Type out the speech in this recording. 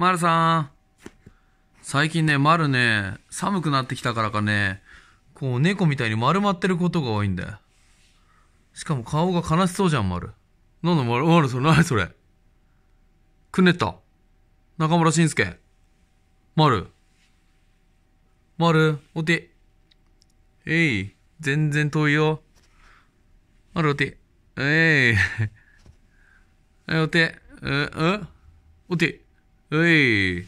まるさん。最近ね、まるね、寒くなってきたからかね、こう猫みたいに丸まってることが多いんだよ。しかも顔が悲しそうじゃん、まる。なんだ、まる、まる、それ、なにそれ。くねった。中村晋介。まる。まる、おて。えい、全然遠いよ。まる、おて。えい。え、おて。え、えおて。对。